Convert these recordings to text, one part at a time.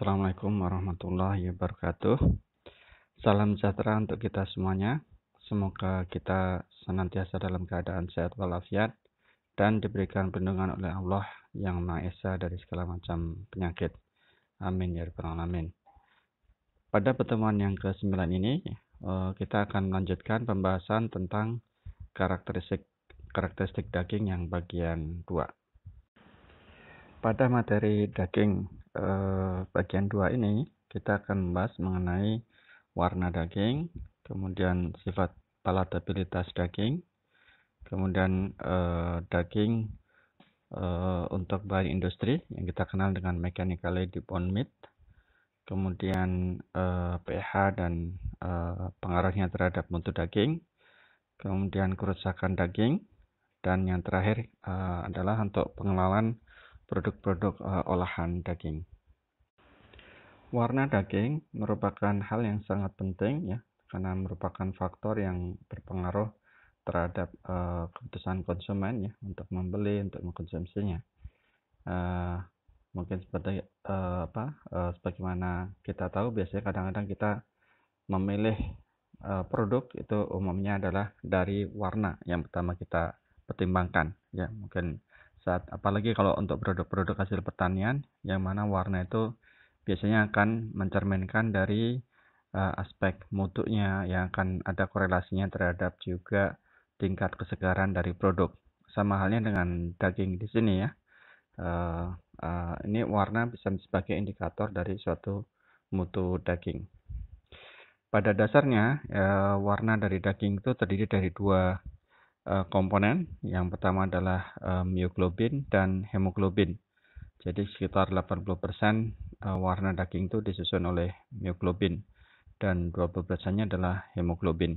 Assalamualaikum warahmatullahi wabarakatuh. Salam sejahtera untuk kita semuanya. Semoga kita senantiasa dalam keadaan sehat walafiat dan diberikan perlindungan oleh Allah yang Maha Esa dari segala macam penyakit. Amin ya rabbal alamin. Pada pertemuan yang ke-9 ini, eh, kita akan melanjutkan pembahasan tentang karakteristik karakteristik daging yang bagian 2. Pada materi daging Eh, bagian dua ini kita akan membahas mengenai warna daging, kemudian sifat palatabilitas daging, kemudian eh, daging eh, untuk bahan industri yang kita kenal dengan mechanically deboned meat, kemudian eh, pH dan eh, pengaruhnya terhadap mutu daging, kemudian kerusakan daging, dan yang terakhir eh, adalah untuk pengenalan produk-produk uh, olahan daging. Warna daging merupakan hal yang sangat penting ya karena merupakan faktor yang berpengaruh terhadap uh, eh, keputusan konsumen ya untuk membeli untuk mengkonsumsinya. Uh, mungkin seperti uh, apa uh, sebagaimana kita tahu biasanya kadang-kadang kita memilih produk itu umumnya adalah dari warna yang pertama kita pertimbangkan ya mungkin saat apalagi kalau untuk produk-produk hasil pertanian yang mana warna itu biasanya akan mencerminkan dari uh, aspek mutunya yang akan ada korelasinya terhadap juga tingkat kesegaran dari produk sama halnya dengan daging di sini ya uh, uh, ini warna bisa sebagai indikator dari suatu mutu daging pada dasarnya uh, warna dari daging itu terdiri dari dua Eh, komponen. Yang pertama adalah uh, eh, myoglobin dan hemoglobin. Jadi sekitar 80% uh, eh, warna daging itu disusun oleh myoglobin dan dua nya adalah hemoglobin.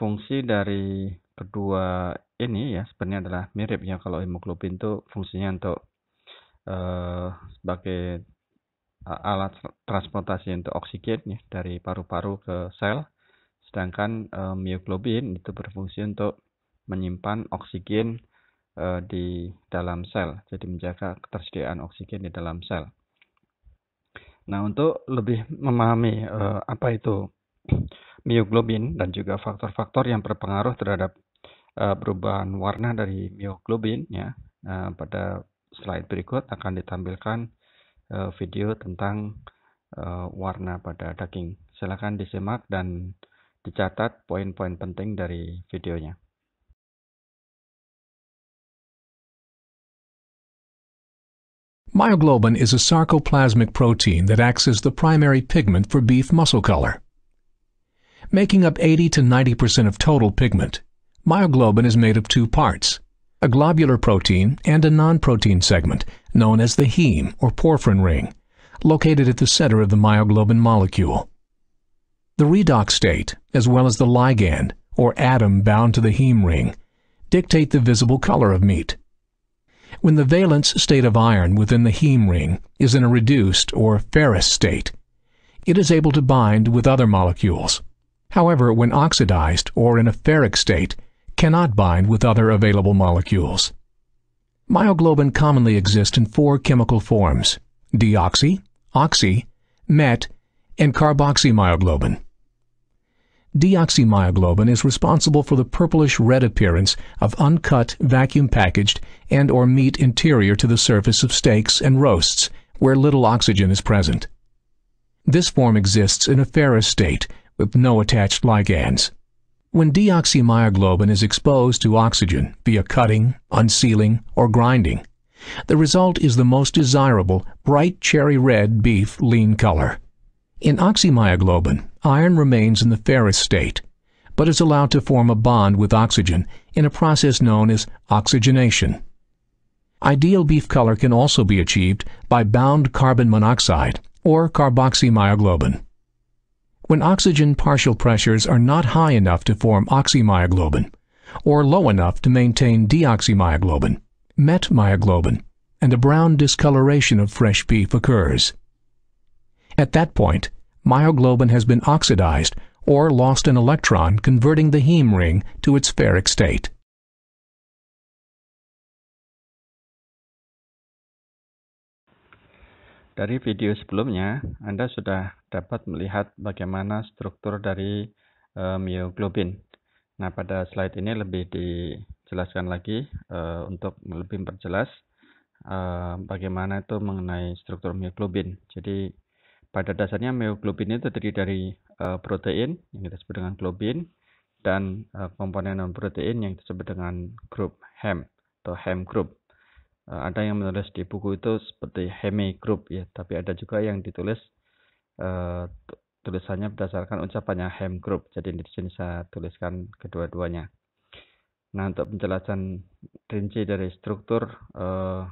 fungsi dari kedua ini ya sebenarnya adalah mirip ya kalau hemoglobin itu fungsinya untuk uh, sebagai alat transportasi untuk oksigen ya dari paru-paru ke sel Sedangkan e, eh, mioglobin itu berfungsi untuk menyimpan oksigen e, di dalam sel, jadi menjaga ketersediaan oksigen di dalam sel. Nah, untuk lebih memahami e, apa itu mioglobin dan juga faktor-faktor yang berpengaruh terhadap e, perubahan warna dari mioglobin ya, e, pada slide berikut akan ditampilkan e, video tentang warna pada daging. Silakan disimak dan dicatat poin-poin penting dari videonya Myoglobin is a sarcoplasmic protein that acts as the primary pigment for beef muscle color. Making up 80 to 90% of total pigment, myoglobin is made of two parts, a globular protein and a non-protein segment known as the heme or porphyrin ring, located at the center of the myoglobin molecule. The redox state, as well as the ligand, or atom bound to the heme ring, dictate the visible color of meat. When the valence state of iron within the heme ring is in a reduced or ferrous state, it is able to bind with other molecules. However, when oxidized or in a ferric state, cannot bind with other available molecules. Myoglobin commonly exists in four chemical forms, deoxy, oxy, met, and carboxymyoglobin. Deoxymyoglobin is responsible for the purplish-red appearance of uncut, vacuum-packaged, and or meat interior to the surface of steaks and roasts, where little oxygen is present. This form exists in a ferrous state, with no attached ligands. When deoxymyoglobin is exposed to oxygen via cutting, unsealing, or grinding, the result is the most desirable bright cherry red beef lean color. In oxymyoglobin, iron remains in the ferrous state, but is allowed to form a bond with oxygen in a process known as oxygenation. Ideal beef color can also be achieved by bound carbon monoxide or carboxymyoglobin. When oxygen partial pressures are not high enough to form oxymyoglobin, or low enough to maintain deoxymyoglobin, metmyoglobin, and a brown discoloration of fresh beef occurs. At that point, myoglobin has been oxidized or lost an electron, converting the heme ring to its ferric state. Dari video sebelumnya, Anda sudah dapat melihat bagaimana struktur dari e, eh, myoglobin. Nah, pada slide ini lebih dijelaskan lagi e, eh, untuk lebih memperjelas e, eh, bagaimana itu mengenai struktur myoglobin. Jadi, Pada dasarnya myoglobin itu terdiri dari uh, eh, protein yang kita sebut dengan globin dan uh, komponen non protein yang disebut dengan eh, grup hem atau hem group. Uh, ada yang menulis di buku itu seperti heme e group ya, tapi ada juga yang ditulis uh, tulisannya berdasarkan ucapannya hem group. Jadi di sini saya tuliskan kedua-duanya. Nah, untuk penjelasan rinci dari struktur, uh,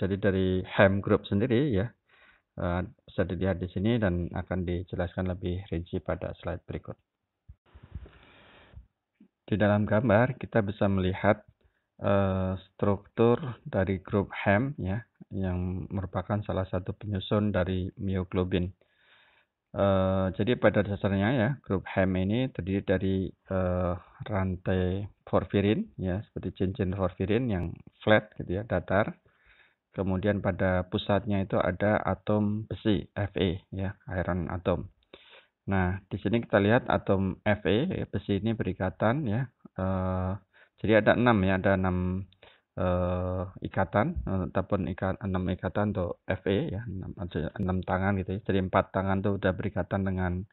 jadi dari hem Group sendiri ya, Eh, bisa dilihat di sini dan akan dijelaskan lebih rinci pada slide berikut. Di dalam gambar kita bisa melihat eh, struktur dari grup HEM ya yang merupakan salah satu penyusun dari mioglobin. Eh, jadi pada dasarnya ya grup HEM ini terdiri dari rantai porfirin ya seperti cincin porfirin yang flat gitu ya datar Kemudian pada pusatnya itu ada atom besi Fe ya, iron atom. Nah, di sini kita lihat atom Fe besi ini berikatan ya. eh, jadi ada enam ya, ada enam eh, ikatan ataupun ikat enam ikatan untuk Fe ya, enam, enam tangan gitu ya. Jadi empat tangan itu sudah berikatan dengan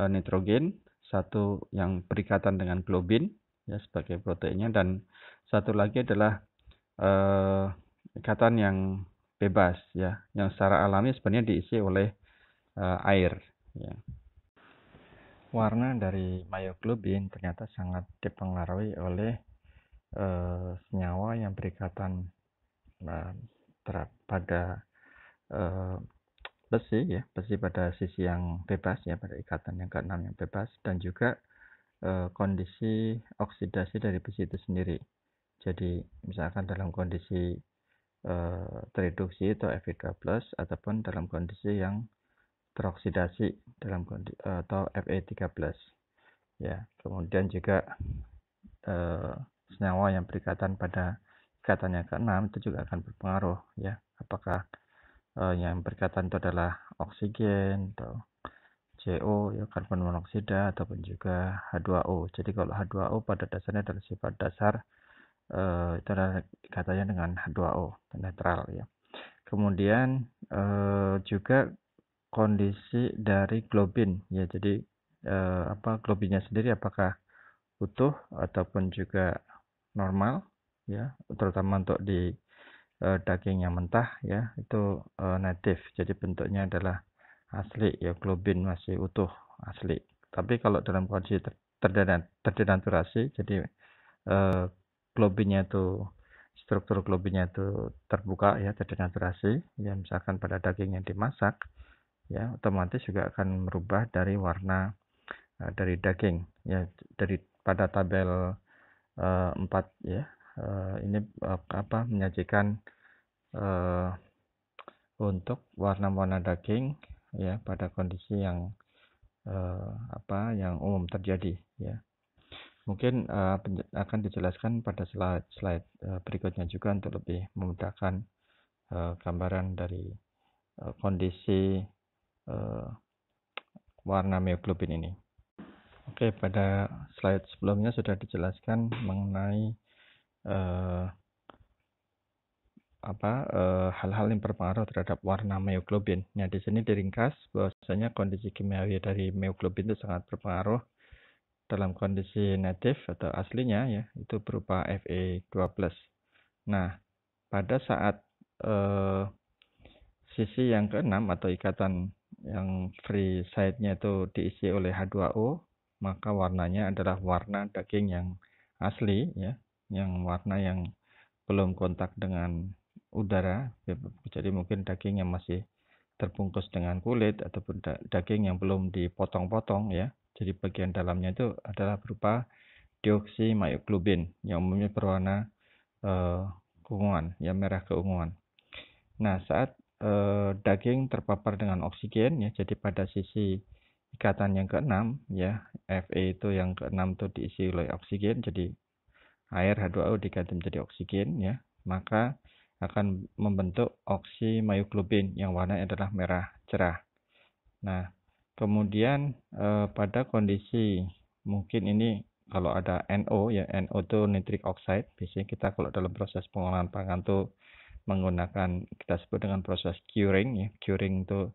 eh, nitrogen, satu yang berikatan dengan globin ya sebagai proteinnya dan satu lagi adalah eh, ikatan yang bebas ya, yang secara alami sebenarnya diisi oleh uh, air ya. Warna dari myoglobin ternyata sangat dipengaruhi oleh uh, senyawa yang berikatan uh, pada uh, besi ya besi pada sisi yang bebas ya pada ikatan yang keenam yang bebas dan juga uh, kondisi oksidasi dari besi itu sendiri jadi misalkan dalam kondisi Eh, tereduksi atau Fe2+ ataupun dalam kondisi yang teroksidasi dalam kondisi, atau Fe3+. Ya, kemudian juga eh, senyawa yang berikatan pada ikatan yang keenam itu juga akan berpengaruh ya. Apakah eh, yang berikatan itu adalah oksigen atau CO ya karbon monoksida ataupun juga H2O. Jadi kalau H2O pada dasarnya adalah sifat dasar uh, itu adalah katanya dengan H2O netral ya kemudian uh, juga kondisi dari globin ya jadi uh, apa globinnya sendiri apakah utuh ataupun juga normal ya terutama untuk di uh, daging yang mentah ya itu uh, native jadi bentuknya adalah asli ya globin masih utuh asli tapi kalau dalam kondisi ter terdenaturasi jadi eh, globinnya itu struktur globinnya itu terbuka ya terdenaturasi ya misalkan pada daging yang dimasak ya otomatis juga akan merubah dari warna uh, dari daging ya dari pada tabel uh, eh, 4 ya uh, ini uh, apa menyajikan uh, untuk warna-warna daging ya pada kondisi yang uh, apa yang umum terjadi ya Mungkin uh, akan dijelaskan pada slide, slide uh, berikutnya juga untuk lebih memudahkan uh, gambaran dari uh, kondisi uh, warna mioglobin ini. Oke, pada slide sebelumnya sudah dijelaskan mengenai uh, apa hal-hal uh, yang berpengaruh terhadap warna mioglobin. Nah, di sini diringkas bahwasanya kondisi kimiawi dari mioglobin itu sangat berpengaruh dalam kondisi native atau aslinya ya itu berupa Fe12. Nah, pada saat eh, sisi yang keenam atau ikatan yang free side-nya itu diisi oleh H2O, maka warnanya adalah warna daging yang asli ya, yang warna yang belum kontak dengan udara. Jadi mungkin daging yang masih terbungkus dengan kulit ataupun daging yang belum dipotong-potong ya jadi bagian dalamnya itu adalah berupa myoglobin yang umumnya berwarna uh, keunguan, ya merah keunguan. Nah, saat uh, daging terpapar dengan oksigen ya, jadi pada sisi ikatan yang keenam ya, Fe itu yang keenam itu diisi oleh oksigen, jadi air H2O diganti menjadi oksigen ya, maka akan membentuk oksimayoglobin yang warnanya adalah merah cerah. Nah, kemudian eh, pada kondisi mungkin ini kalau ada NO ya NO itu nitric oxide biasanya kita kalau dalam proses pengolahan pangan tuh menggunakan kita sebut dengan proses curing ya curing itu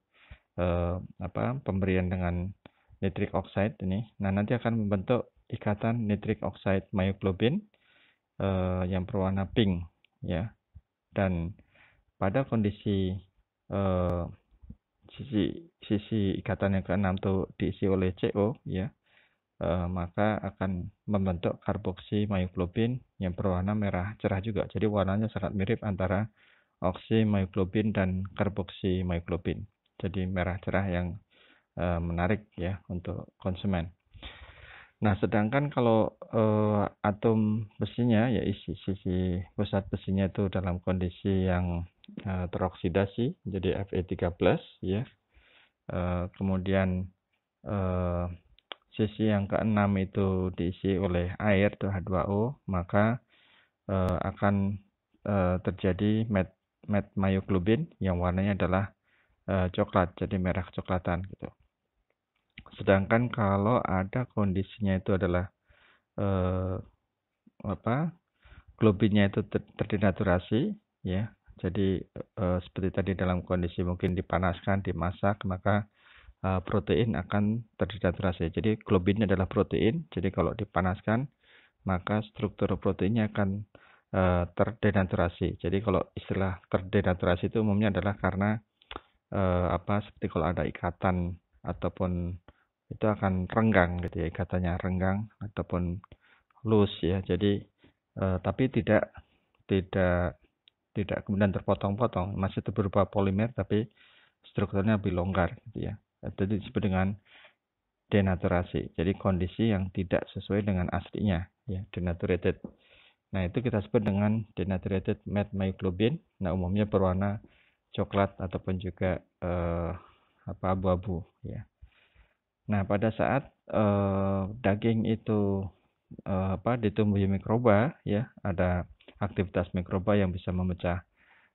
eh, apa pemberian dengan nitric oxide ini nah nanti akan membentuk ikatan nitric oxide myoglobin eh, yang berwarna pink ya dan pada kondisi eh, sisi sisi ikatan yang keenam itu diisi oleh CO ya e, maka akan membentuk karboksi myoglobin yang berwarna merah cerah juga jadi warnanya sangat mirip antara oksi myoglobin dan karboksi myoglobin jadi merah cerah yang e, menarik ya untuk konsumen Nah, sedangkan kalau e, atom besinya, ya isi sisi pusat besinya itu dalam kondisi yang teroksidasi eh, jadi Fe3+ ya. Uh, kemudian uh, sisi yang keenam itu diisi oleh air tuh H2O, maka uh, akan uh, terjadi met myoglobin yang warnanya adalah uh, coklat, jadi merah coklatan gitu. Sedangkan kalau ada kondisinya itu adalah uh, apa? Globinnya itu ter terdenaturasi ya, jadi uh, seperti tadi dalam kondisi mungkin dipanaskan, dimasak, maka uh, protein akan terdehidrasi. Jadi globin adalah protein. Jadi kalau dipanaskan, maka struktur proteinnya akan eh, terdenaturasi. Jadi kalau istilah terdenaturasi itu umumnya adalah karena apa seperti kalau ada ikatan ataupun itu akan renggang gitu ya ikatannya renggang ataupun loose ya. Jadi tapi tidak tidak tidak kemudian terpotong-potong, masih berupa polimer tapi strukturnya lebih longgar gitu ya. Jadi disebut dengan denaturasi. Jadi kondisi yang tidak sesuai dengan aslinya ya, denaturated. Nah, itu kita sebut dengan denaturated myoglobin. Nah, umumnya berwarna coklat ataupun juga eh, apa abu-abu ya. Nah, pada saat eh, daging itu eh, apa ditumbuhi mikroba ya, ada aktivitas mikroba yang bisa memecah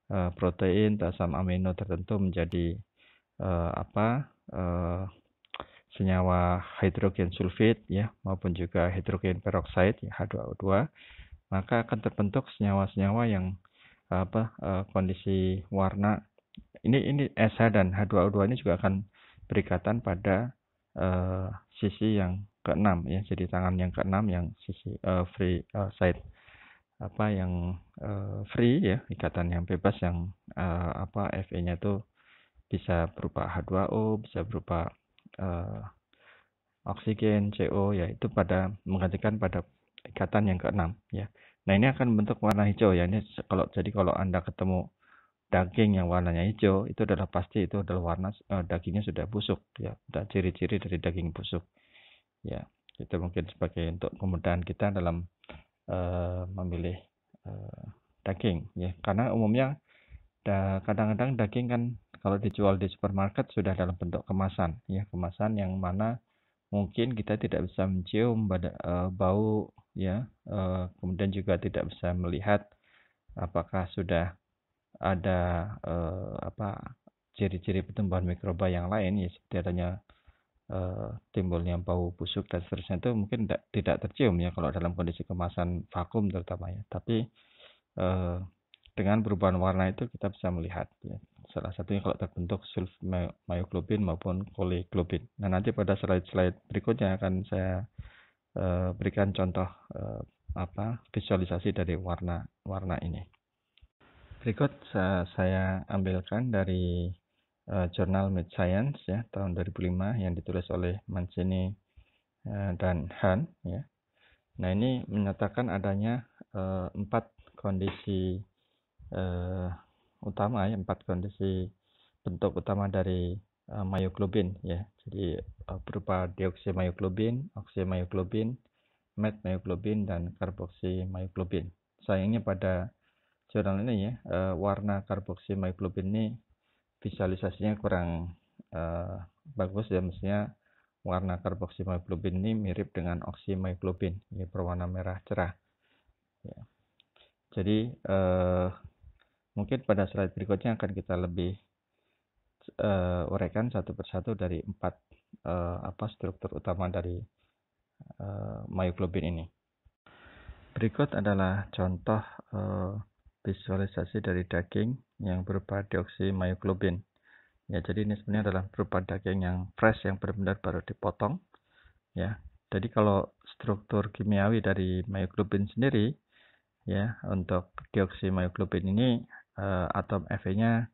e, protein asam amino tertentu menjadi e, apa e, senyawa hidrogen sulfit ya maupun juga hidrogen peroxide ya, H2O2 maka akan terbentuk senyawa-senyawa yang apa e, kondisi warna ini ini SH dan H2O2 ini juga akan berikatan pada e, sisi yang keenam ya jadi tangan yang keenam yang sisi uh, free uh, side apa yang uh, free ya ikatan yang bebas yang uh, apa Fe-nya itu bisa berupa H2O bisa berupa uh, oksigen CO ya itu pada menggantikan pada ikatan yang keenam ya nah ini akan bentuk warna hijau ya ini kalau jadi kalau anda ketemu daging yang warnanya hijau itu adalah pasti itu adalah warna uh, dagingnya sudah busuk ya sudah ciri-ciri dari daging busuk ya itu mungkin sebagai untuk kemudahan kita dalam Eh, memilih uh, daging ya karena umumnya kadang-kadang daging kan kalau dijual di supermarket sudah dalam bentuk kemasan ya kemasan yang mana mungkin kita tidak bisa mencium bada, uh, bau ya uh, kemudian juga tidak bisa melihat apakah sudah ada uh, apa ciri-ciri pertumbuhan mikroba yang lain ya setidaknya. Eh, timbulnya bau busuk dan seterusnya itu mungkin tidak, tidak tercium ya kalau dalam kondisi kemasan vakum terutama ya. Tapi eh, dengan perubahan warna itu kita bisa melihat ya. Salah satunya kalau terbentuk myoglobin maupun globin. Nah, nanti pada slide-slide berikutnya akan saya eh, berikan contoh apa visualisasi dari warna warna ini. Berikut saya ambilkan dari jurnal eh, Journal Med Science ya tahun 2005 yang ditulis oleh Mancini eh, dan Han ya. Nah ini menyatakan adanya uh, empat kondisi uh, utama ya empat kondisi bentuk utama dari uh, myoglobin ya. Jadi uh, berupa myoglobin, met myoglobin dan karboksimyoglobin. Sayangnya pada jurnal ini ya uh, warna karboksimyoglobin ini visualisasinya kurang uh, bagus ya mestinya warna karboksimeglobin ini mirip dengan oksimeglobin ini berwarna merah cerah ya. jadi uh, mungkin pada slide berikutnya akan kita lebih uh, eh, uraikan satu persatu dari empat uh, apa struktur utama dari uh, myoglobin ini berikut adalah contoh uh, visualisasi dari daging yang berupa dioksi Ya, jadi ini sebenarnya adalah berupa daging yang fresh yang benar-benar baru dipotong. Ya. Jadi kalau struktur kimiawi dari myoglobin sendiri ya untuk dioksi ini eh, atom Fe-nya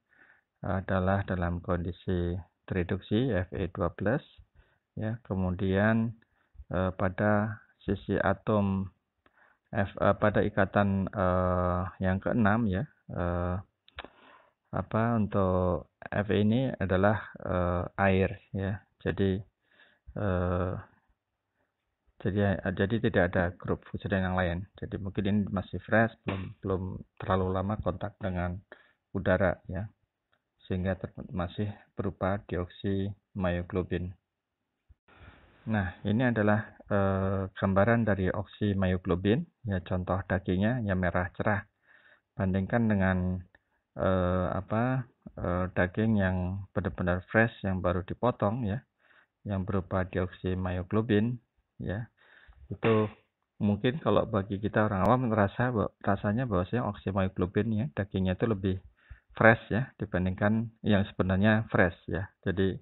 adalah dalam kondisi tereduksi fe 2 ya kemudian eh, pada sisi atom F, uh, pada ikatan uh, yang keenam ya uh, apa untuk F ini adalah uh, air ya jadi uh, jadi jadi tidak ada grup dan yang lain jadi mungkin ini masih fresh belum belum terlalu lama kontak dengan udara ya sehingga masih berupa dioksi myoglobin Nah, ini adalah eh, gambaran dari oksi ya contoh dagingnya yang merah cerah. Bandingkan dengan eh, apa eh, daging yang benar-benar fresh yang baru dipotong ya, yang berupa dioksi ya. Itu mungkin kalau bagi kita orang awam merasa rasanya bahwasanya oksi myoglobin ya dagingnya itu lebih fresh ya dibandingkan yang sebenarnya fresh ya. Jadi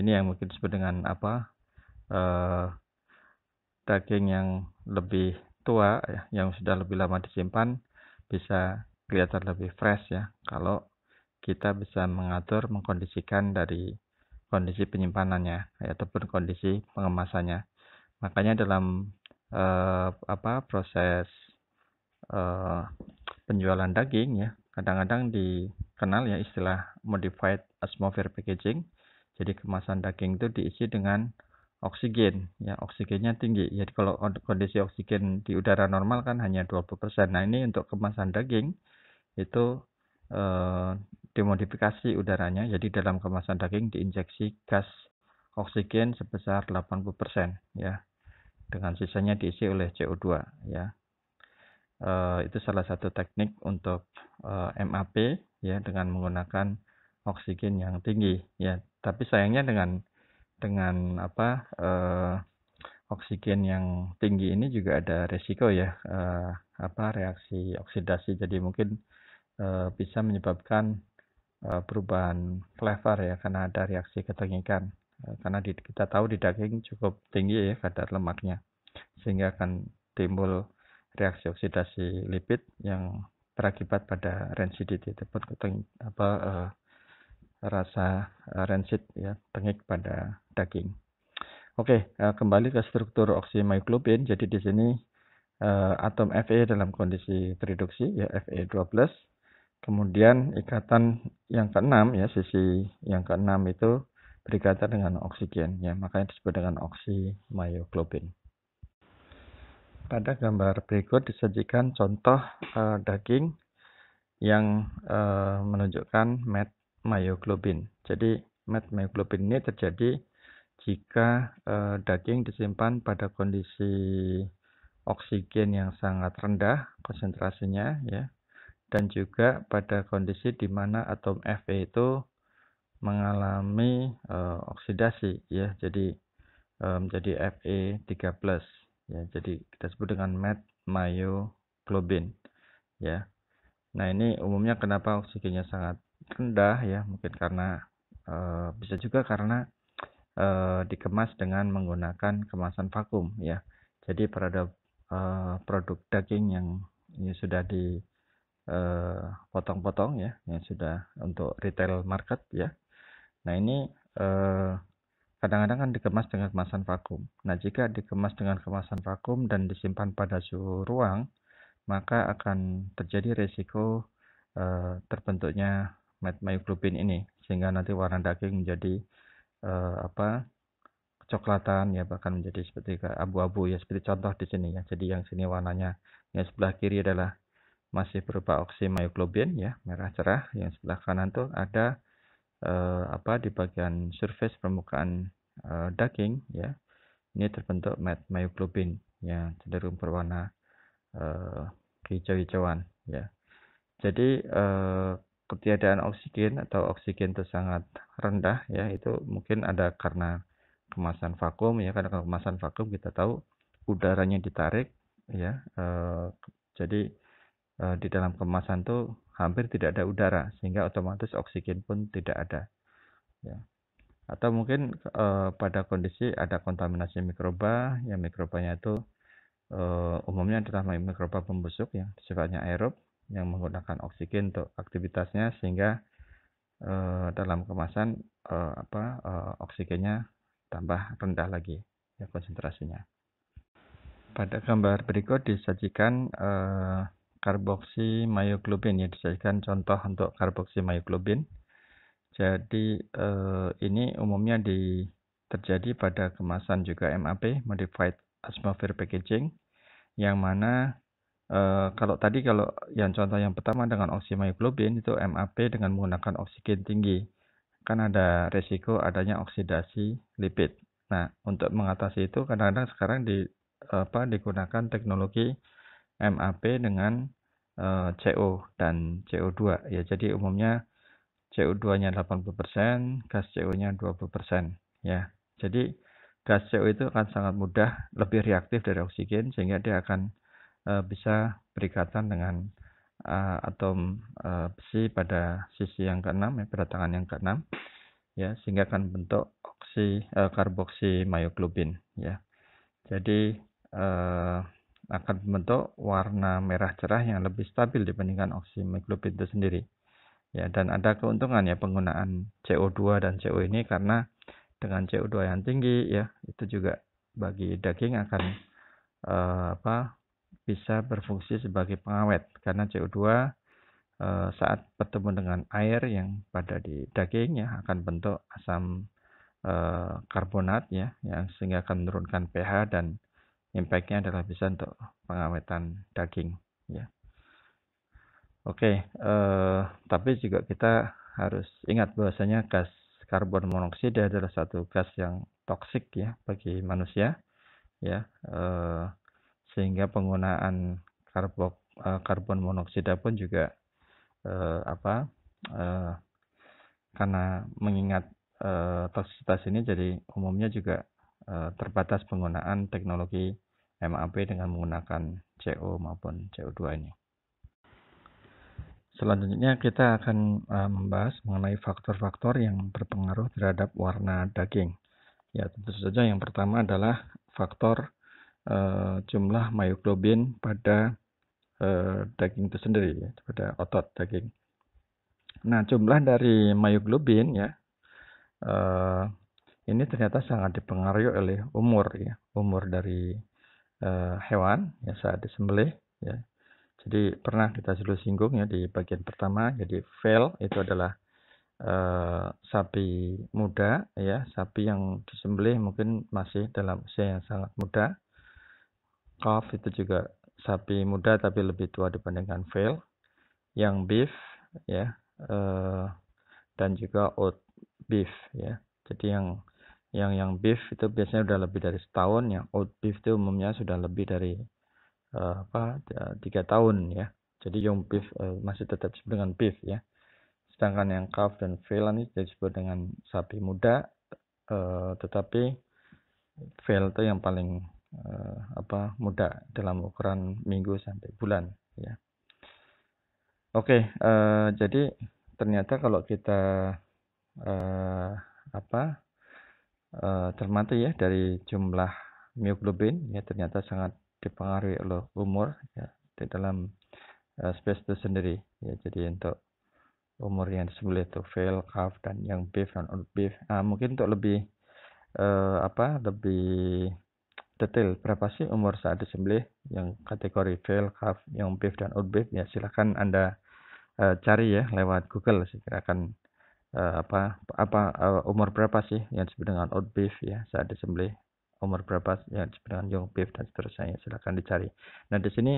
ini yang mungkin disebut dengan apa eh, daging yang lebih tua ya, yang sudah lebih lama disimpan bisa kelihatan lebih fresh ya kalau kita bisa mengatur mengkondisikan dari kondisi penyimpanannya ataupun kondisi pengemasannya makanya dalam eh, apa proses eh, penjualan daging ya kadang-kadang dikenal ya istilah modified atmosphere packaging jadi kemasan daging itu diisi dengan oksigen ya oksigennya tinggi jadi ya, kalau kondisi oksigen di udara normal kan hanya 20% nah ini untuk kemasan daging itu eh, dimodifikasi udaranya jadi dalam kemasan daging diinjeksi gas oksigen sebesar 80% ya dengan sisanya diisi oleh CO2 ya eh, itu salah satu teknik untuk eh, MAP ya dengan menggunakan oksigen yang tinggi ya tapi sayangnya dengan dengan apa eh, oksigen yang tinggi ini juga ada resiko ya eh, apa reaksi oksidasi jadi mungkin eh, bisa menyebabkan eh, perubahan flavor ya karena ada reaksi ketengikan eh, karena di, kita tahu di daging cukup tinggi ya kadar lemaknya sehingga akan timbul reaksi oksidasi lipid yang berakibat pada rancidity ataupun apa eh, rasa eh, rancid ya, tengik pada daging. Oke, eh, kembali ke struktur oksimayoglobin. Jadi di sini eh, atom Fe dalam kondisi reduksi ya fe 2 Kemudian ikatan yang keenam ya sisi yang keenam itu berikatan dengan oksigen ya makanya disebut dengan oksimayoglobin. Pada gambar berikut disajikan contoh uh, daging yang uh, menunjukkan mat myoglobin. Jadi met myoglobin ini terjadi jika eh, daging disimpan pada kondisi oksigen yang sangat rendah konsentrasinya ya dan juga pada kondisi di mana atom Fe itu mengalami eh, oksidasi ya jadi eh, menjadi Fe 3+ ya jadi kita sebut dengan met myoglobin ya. Nah, ini umumnya kenapa oksigennya sangat rendah ya mungkin karena e, bisa juga karena e, dikemas dengan menggunakan kemasan vakum ya jadi pada e, produk daging yang ini sudah dipotong potong-potong ya yang sudah untuk retail market ya nah ini kadang-kadang kan dikemas dengan kemasan vakum nah jika dikemas dengan kemasan vakum dan disimpan pada suhu ruang maka akan terjadi resiko terbentuknya myoglobin ini sehingga nanti warna daging menjadi uh, apa kecoklatan ya bahkan menjadi seperti abu-abu ya seperti contoh di sini ya jadi yang sini warnanya yang sebelah kiri adalah masih berupa oksi myoglobin ya merah cerah yang sebelah kanan tuh ada uh, apa di bagian surface permukaan uh, daging ya ini terbentuk myoglobin yang cenderung berwarna uh, hijau-hijauan ya jadi uh, ketiadaan oksigen atau oksigen itu sangat rendah ya itu mungkin ada karena kemasan vakum ya karena kemasan vakum kita tahu udaranya ditarik ya eh, jadi eh, di dalam kemasan tuh hampir tidak ada udara sehingga otomatis oksigen pun tidak ada ya atau mungkin eh, pada kondisi ada kontaminasi mikroba yang mikrobanya itu eh, umumnya adalah mikroba pembusuk yang sifatnya aerob yang menggunakan oksigen untuk aktivitasnya sehingga eh, dalam kemasan eh, apa eh, oksigennya tambah rendah lagi ya konsentrasinya. Pada gambar berikut disajikan eh, karboksi myoglobin ya disajikan contoh untuk karboksi myoglobin. Jadi eh, ini umumnya di, terjadi pada kemasan juga MAP (Modified Atmosphere Packaging) yang mana Eh, kalau tadi kalau yang contoh yang pertama dengan oksimayoglobin itu MAP dengan menggunakan oksigen tinggi kan ada resiko adanya oksidasi lipid. Nah, untuk mengatasi itu kadang-kadang sekarang di apa digunakan teknologi MAP dengan uh, eh, CO dan CO2 ya. Jadi umumnya CO2-nya 80%, gas CO-nya 20% ya. Jadi gas CO itu akan sangat mudah lebih reaktif dari oksigen sehingga dia akan Eh, bisa berikatan dengan uh, atom uh, besi pada sisi yang keenam ya pada tangan yang keenam ya sehingga akan bentuk oksi uh, karboksi myoglobin ya jadi uh, akan membentuk warna merah cerah yang lebih stabil dibandingkan oksi myoglobin itu sendiri ya dan ada keuntungan ya penggunaan CO2 dan CO ini karena dengan CO2 yang tinggi ya itu juga bagi daging akan uh, apa bisa berfungsi sebagai pengawet karena CO2 eh, saat bertemu dengan air yang pada di dagingnya akan bentuk asam eh, karbonat ya yang sehingga akan menurunkan pH dan impactnya adalah bisa untuk pengawetan daging ya. Oke, eh, tapi juga kita harus ingat bahwasanya gas karbon monoksida adalah satu gas yang toksik ya bagi manusia ya. Eh, sehingga penggunaan karbon eh, karbon monoksida pun juga eh, apa eh, karena mengingat eh, toksisitas ini jadi umumnya juga eh, terbatas penggunaan teknologi MAP dengan menggunakan CO maupun CO2 ini. Selanjutnya kita akan eh, membahas mengenai faktor-faktor yang berpengaruh terhadap warna daging. Ya tentu saja yang pertama adalah faktor uh, jumlah myoglobin pada uh, daging itu sendiri, ya, pada otot daging. Nah, jumlah dari myoglobin ya uh, ini ternyata sangat dipengaruhi oleh umur ya, umur dari uh, hewan ya saat disembelih ya. Jadi pernah kita sudah singgung ya di bagian pertama, jadi fail itu adalah uh, sapi muda ya, sapi yang disembelih mungkin masih dalam usia yang sangat muda. Calf itu juga sapi muda tapi lebih tua dibandingkan veal. Yang beef ya uh, dan juga oat beef ya. Jadi yang yang yang beef itu biasanya sudah lebih dari setahun, yang oat beef itu umumnya sudah lebih dari uh, apa tiga tahun ya. Jadi yang beef uh, masih tetap disebut dengan beef ya. Sedangkan yang calf dan veal ini disebut dengan sapi muda, uh, tetapi veal itu yang paling eh, apa muda dalam ukuran minggu sampai bulan ya. Oke, eh, jadi ternyata kalau kita eh, apa eh, cermati ya dari jumlah mioglobin ya ternyata sangat dipengaruhi oleh umur ya di dalam uh, space itu sendiri ya jadi untuk umur yang disebut itu fail calf dan yang beef dan old beef nah, mungkin untuk lebih uh, apa lebih detail berapa sih umur saat disembelih yang kategori fail calf, yang beef dan old beef ya silahkan anda uh, cari ya lewat Google silakan uh, eh, apa apa uh, umur berapa sih yang disebut dengan old beef ya saat disembelih umur berapa yang disebut dengan young beef dan seterusnya ya silahkan dicari. Nah di sini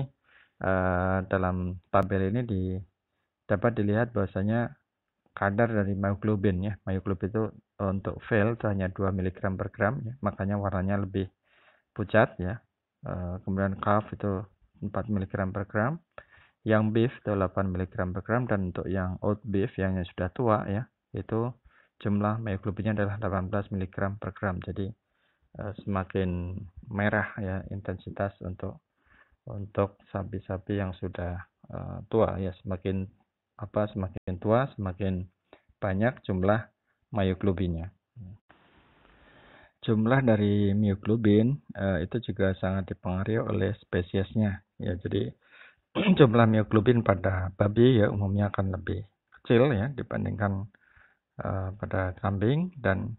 uh, dalam tabel ini di, dapat dilihat bahwasanya kadar dari myoglobin ya myoglobin itu untuk fail hanya 2 mg per gram ya. makanya warnanya lebih pucat ya. Eh, kemudian calf itu 4 mg per gram. Yang beef itu 8 mg per gram dan untuk yang old beef yang, sudah tua ya itu jumlah myoglobinnya adalah 18 mg per gram. Jadi eh, semakin merah ya intensitas untuk untuk sapi-sapi yang sudah eh, tua ya semakin apa semakin tua semakin banyak jumlah myoglobinnya jumlah dari mioglobin uh, itu juga sangat dipengaruhi oleh spesiesnya ya jadi jumlah mioglobin pada babi ya umumnya akan lebih kecil ya dibandingkan uh, pada kambing dan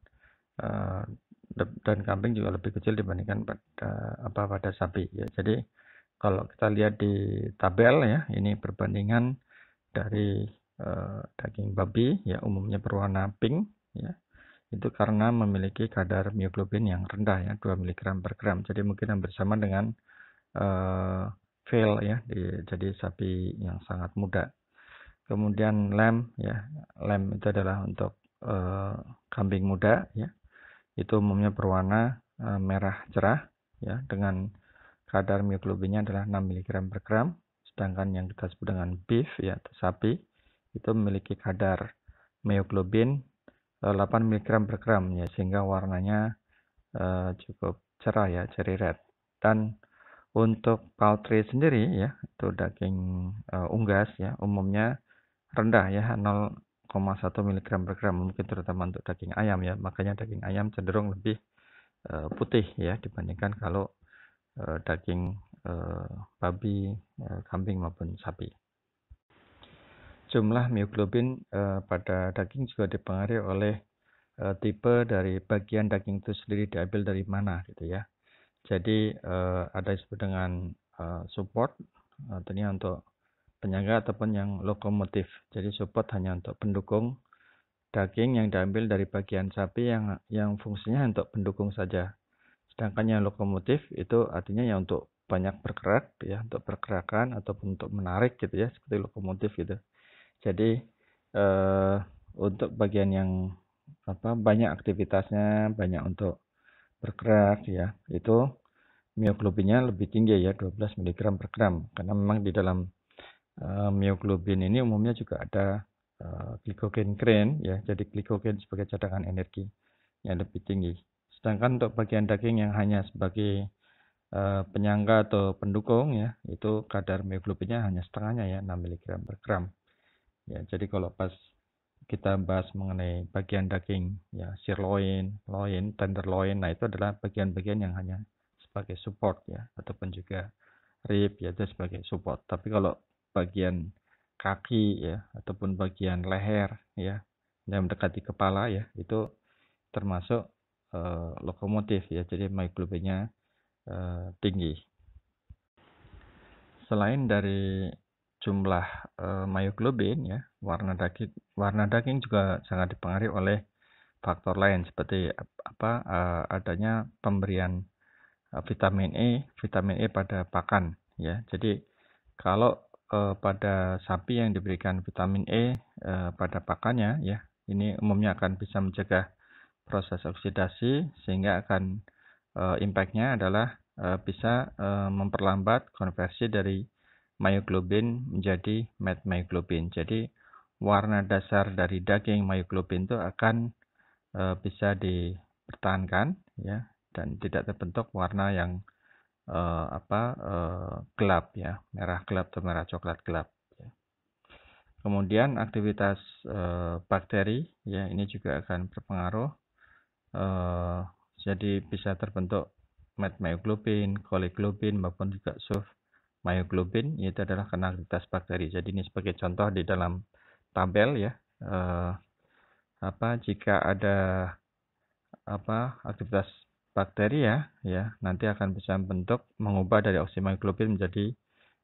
uh, dan kambing juga lebih kecil dibandingkan pada apa pada sapi ya jadi kalau kita lihat di tabel ya ini perbandingan dari uh, daging babi ya umumnya berwarna pink ya itu karena memiliki kadar mioglobin yang rendah ya 2 mg per gram jadi mungkin yang bersama dengan uh, eh, fail ya di, jadi sapi yang sangat muda kemudian lem ya lem itu adalah untuk uh, kambing muda ya itu umumnya berwarna uh, merah cerah ya dengan kadar mioglobinnya adalah 6 mg per gram sedangkan yang kita sebut dengan beef ya sapi itu memiliki kadar mioglobin 8 eh, mg per gram, ya. sehingga warnanya uh, cukup cerah ya cherry red dan untuk poultry sendiri ya itu daging uh, unggas ya umumnya rendah ya 0,1 mg per gram mungkin terutama untuk daging ayam ya makanya daging ayam cenderung lebih uh, putih ya dibandingkan kalau uh, daging uh, babi, uh, kambing maupun sapi jumlah mioglobin uh, pada daging juga dipengaruhi oleh uh, tipe dari bagian daging itu sendiri diambil dari mana gitu ya. Jadi uh, ada disebut dengan uh, support artinya untuk penyangga ataupun yang lokomotif. Jadi support hanya untuk pendukung daging yang diambil dari bagian sapi yang yang fungsinya untuk pendukung saja. Sedangkan yang lokomotif itu artinya yang untuk banyak bergerak ya untuk pergerakan ataupun untuk menarik gitu ya seperti lokomotif gitu jadi eh, untuk bagian yang apa banyak aktivitasnya, banyak untuk bergerak ya, itu mioglobinnya lebih tinggi ya 12 mg per gram karena memang di dalam eh, mioglobin ini umumnya juga ada eh, glikogen kren ya jadi glikogen sebagai cadangan energi yang lebih tinggi sedangkan untuk bagian daging yang hanya sebagai eh, penyangga atau pendukung ya itu kadar mioglobinnya hanya setengahnya ya 6 mg per gram Ya, jadi kalau pas kita bahas mengenai bagian daging, ya sirloin, loin, tenderloin, nah itu adalah bagian-bagian yang hanya sebagai support ya, ataupun juga rib ya itu sebagai support. Tapi kalau bagian kaki ya, ataupun bagian leher ya, yang mendekati kepala ya, itu termasuk uh, lokomotif ya, jadi myoglobinnya uh, eh, tinggi. Selain dari jumlah e, myoglobin ya warna daging warna daging juga sangat dipengaruhi oleh faktor lain seperti apa e, adanya pemberian eh, vitamin E vitamin E pada pakan ya jadi kalau e, pada sapi yang diberikan vitamin E e pada pakannya ya ini umumnya akan bisa mencegah proses oksidasi sehingga akan e, impactnya adalah e, bisa e, memperlambat konversi dari myoglobin menjadi metmyoglobin. Jadi warna dasar dari daging myoglobin itu akan e, bisa dipertahankan ya dan tidak terbentuk warna yang e, apa e, gelap ya, merah gelap atau merah coklat gelap. Ya. Kemudian aktivitas e, bakteri ya ini juga akan berpengaruh e, jadi bisa terbentuk metmyoglobin, koliglobin maupun juga soft myoglobin yaitu adalah kenalitas bakteri. Jadi ini sebagai contoh di dalam tabel ya eh, apa jika ada apa aktivitas bakteri ya ya nanti akan bisa bentuk mengubah dari oksigen oksimyoglobin menjadi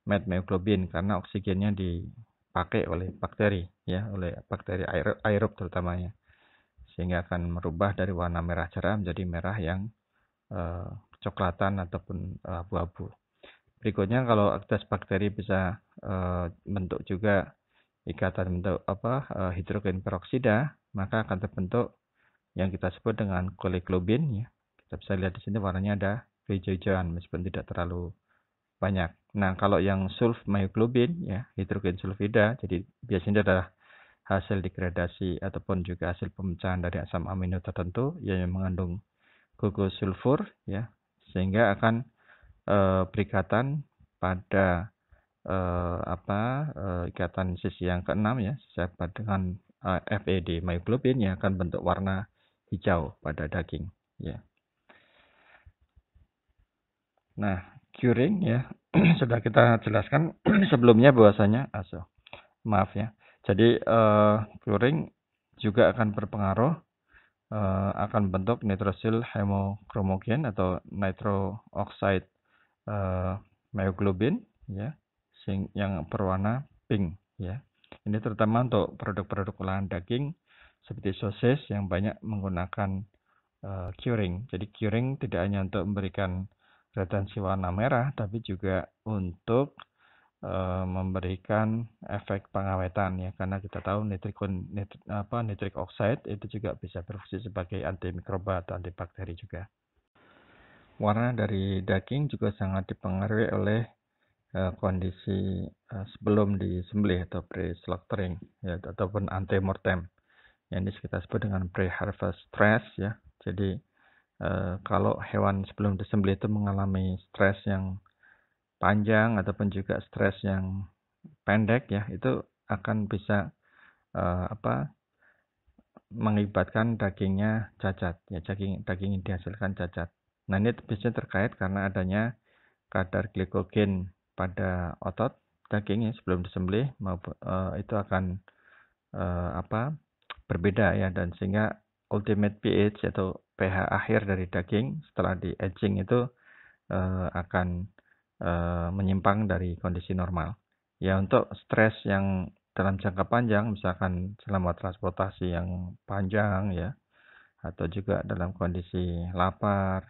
metmyoglobin karena oksigennya dipakai oleh bakteri ya oleh bakteri aer aerob terutamanya sehingga akan merubah dari warna merah cerah menjadi merah yang eh, coklatan ataupun eh, abu-abu berikutnya kalau aktivitas bakteri bisa eh, bentuk juga ikatan bentuk apa eh, hidrogen peroksida maka akan terbentuk yang kita sebut dengan koleglobin ya. Kita bisa lihat di sini warnanya ada hijau-hijauan meskipun tidak terlalu banyak. Nah, kalau yang sulf myoglobin ya, hidrogen sulfida, jadi biasanya adalah hasil degradasi ataupun juga hasil pemecahan dari asam amino tertentu yang mengandung glukosulfur ya, sehingga akan eh, perikatan pada eh, apa eh, ikatan sisi yang keenam ya sesaat dengan eh, FED myoglobin yang akan bentuk warna hijau pada daging ya. Nah, curing ya sudah kita jelaskan sebelumnya bahwasanya aso. Ah, maaf ya. Jadi eh, curing juga akan berpengaruh eh, akan bentuk nitrosil hemokromogen atau nitro oxide Eh, myoglobin ya sing yang berwarna pink ya. Ini terutama untuk produk-produk olahan daging seperti sosis yang banyak menggunakan uh, curing. Jadi curing tidak hanya untuk memberikan retensi warna merah tapi juga untuk eh, memberikan efek pengawetan ya karena kita tahu nitrik nitrik apa nitrik oxide itu juga bisa berfungsi sebagai antimikroba atau antibakteri juga warna dari daging juga sangat dipengaruhi oleh uh, kondisi uh, sebelum disembelih atau pre-slaughtering ya ataupun antemortem yang ini kita sebut dengan pre-harvest stress ya. Jadi uh, kalau hewan sebelum disembelih itu mengalami stres yang panjang ataupun juga stres yang pendek ya itu akan bisa uh, apa mengibatkan dagingnya cacat ya daging daging yang dihasilkan cacat Nah, ini biasanya terkait karena adanya kadar glikogen pada otot daging ya, sebelum disembelih maupun e, itu akan e, apa berbeda ya dan sehingga ultimate pH atau pH akhir dari daging setelah di edging itu e, akan e, menyimpang dari kondisi normal. Ya untuk stres yang dalam jangka panjang misalkan selama transportasi yang panjang ya atau juga dalam kondisi lapar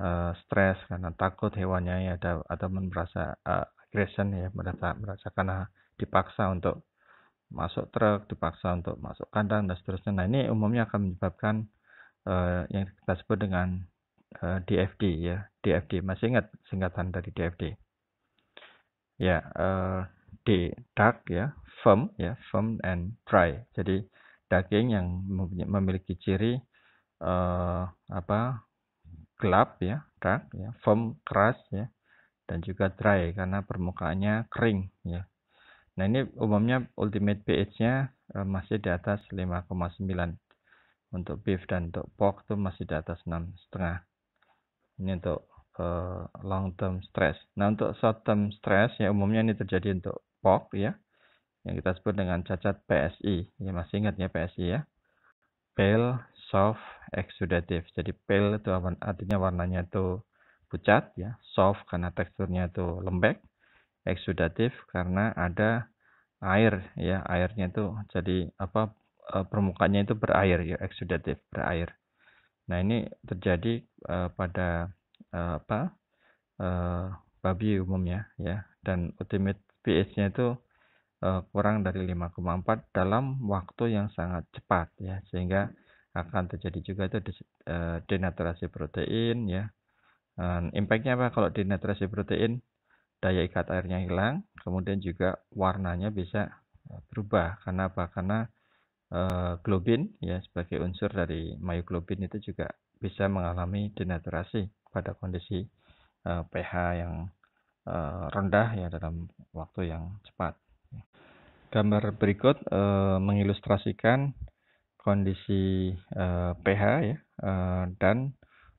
uh, stres karena takut hewannya ya ada atau merasa uh, aggression ya merasa merasa karena ah, dipaksa untuk masuk truk, dipaksa untuk masuk kandang dan seterusnya. Nah ini umumnya akan menyebabkan uh, yang kita sebut dengan uh, DFD ya, DFD. Masih ingat singkatan dari DFD? Ya, uh, D dark ya, firm ya, firm and dry. Jadi daging yang memiliki ciri uh, apa gelap ya, dark kan, ya, firm keras ya, dan juga dry karena permukaannya kering ya. Nah ini umumnya ultimate pH-nya eh, masih di atas 5,9 untuk beef dan untuk pork itu masih di atas 6,5. Ini untuk eh, long term stress. Nah untuk short term stress ya umumnya ini terjadi untuk pork ya yang kita sebut dengan cacat PSI. Ya masih ingat ya PSI ya. Pale soft exudative. Jadi pale itu artinya warnanya itu pucat ya, soft karena teksturnya itu lembek, exudative karena ada air ya, airnya itu jadi apa e, permukaannya itu berair ya, exudative berair. Nah, ini terjadi uh, pada uh, apa? Uh, babi umumnya ya dan ultimate pH-nya itu kurang dari 5,4 dalam waktu yang sangat cepat ya sehingga akan terjadi juga itu eh, denaturasi protein ya. impactnya apa kalau denaturasi protein? Daya ikat airnya hilang, kemudian juga warnanya bisa eh, berubah. Karena apa? Karena eh, globin ya sebagai unsur dari myoglobin itu juga bisa mengalami denaturasi pada kondisi pH yang rendah ya dalam waktu yang cepat. Gambar berikut mengilustrasikan kondisi uh, eh, pH ya uh, dan